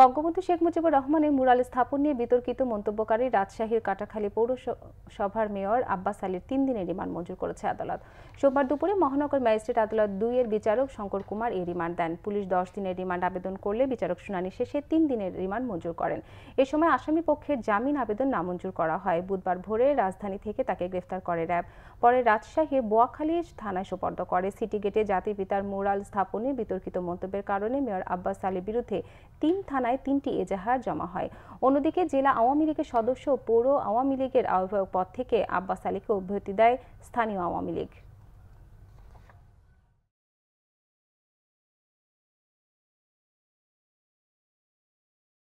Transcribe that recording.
বঙ্গবন্ধু শেখ মুজিবুর রহমানের মুরাল স্থাপন নিয়ে বিতর্কিত মন্তব্যকারী রাজশাহীর কাটাখালী পৌরসভার মেয়র আব্বাস আলীর তিন দিনের রিমান্ড মঞ্জুর করেছে আদালত সোমবার দুপুরে মহানগর ম্যাজিস্ট্রেট আদালত দুই এর বিচারক শঙ্কর কুমার এই রিমান্ড দেন পুলিশ দশ দিনের রিমান্ড আবেদন করলে বিচারক শুনানি শেষে তিন দিনের রিমান্ড মঞ্জুর করেন এ সময় আসামি পক্ষের জামিন আবেদন নামঞ্জুর করা হয় বুধবার ভোরে রাজধানী থেকে তাকে গ্রেফতার করে র্যাব পরে রাজশাহীর বোয়াখালী থানায় সুপর্দ করে সিটি গেটে জাতির পিতার মুরাল স্থাপনে বিতর্কিত মন্তব্যের কারণে মেয়র আব্বাস আলীর বিরুদ্ধে তিন থানা থানায় তিনটি এজাহার জমা হয় অন্যদিকে জেলা আওয়ামী লীগের সদস্য পৌর আওয়ামী লীগের আহ্বায়ক পদ থেকে আব্বাস আলীকে অব্যাহতি দেয় স্থানীয় আওয়ামী লীগ